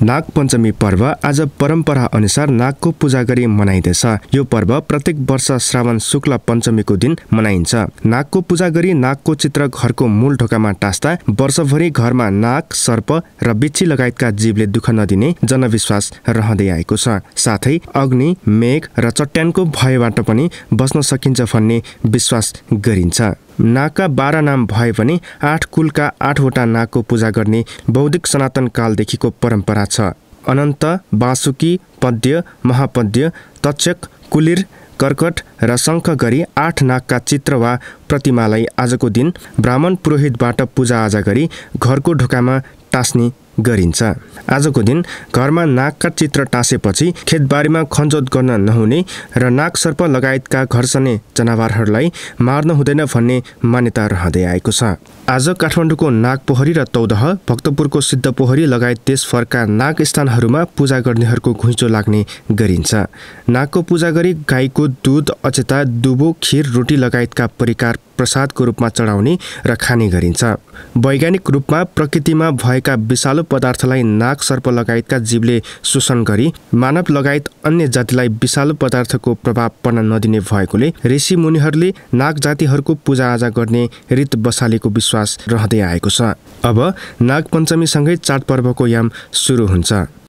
नागपञ्चमी पर्व आज परम्परा अनुसार नागको पूजा गरी मनाइँदैछ यो पर्व प्रत्येक वर्ष श्रावण शुक्ल पञ्चमीको दिन मनाइन्छ नागको पूजा गरी नागको चित्र घरको मूल ढोकामा टास्दा वर्षभरि घरमा नाग सर्प र बिच्छी लगायतका जीवले दुःख नदिने जनविश्वास रहँदै आएको छ साथै अग्नि मेघ र चट्यानको भयबाट पनि बस्न सकिन्छ भन्ने विश्वास गरिन्छ नाका बाह्र नाम भए पनि आठ कुलका आठवटा नागको पूजा गर्ने बौद्धिक सनातन कालदेखिको परम्परा छ अनन्त बासुकी पद्य महापद्य तक्षक कुलिर कर्कट र शङ्ख गरी आठ नागका चित्र वा प्रतिमालाई आजको दिन ब्राह्मण पुरोहितबाट पूजाआजा गरी घरको ढोकामा टास्ने गरिन्छ आजको दिन घरमा नागका चित्र टाँसेपछि खेतबारीमा खनजोत गर्न नहुने र नाग सर्प लगायतका घर्सने जनावरहरूलाई मार्न हुँदैन भन्ने मान्यता रहँदै आएको छ आज काठमाडौँको नागपोहरी र तौदह भक्तपुरको सिद्ध पोहरी लगायत देशभरका नाग स्थानहरूमा पूजा गर्नेहरूको घुइँचो लाग्ने गरिन्छ नागको पूजा गरी गाईको दुध अचेता दुबो खिर रोटी लगायतका परिकार प्रसादको रूपमा चढाउने र खाने गरिन्छ वैज्ञानिक रूपमा प्रकृतिमा भएका विषालु पदार्थलाई नाग सर्प लगायतका जीवले शोषण गरी मानव लगायत अन्य जातिलाई विषालु पदार्थको प्रभाव पर्न नदिने भएकोले ऋषि मुनिहरूले नाग जातिहरूको पूजाआजा गर्ने रित बसालेको विश्वास रहँदै आएको छ अब नागपञ्चमीसँगै चाडपर्वको याम सुरु हुन्छ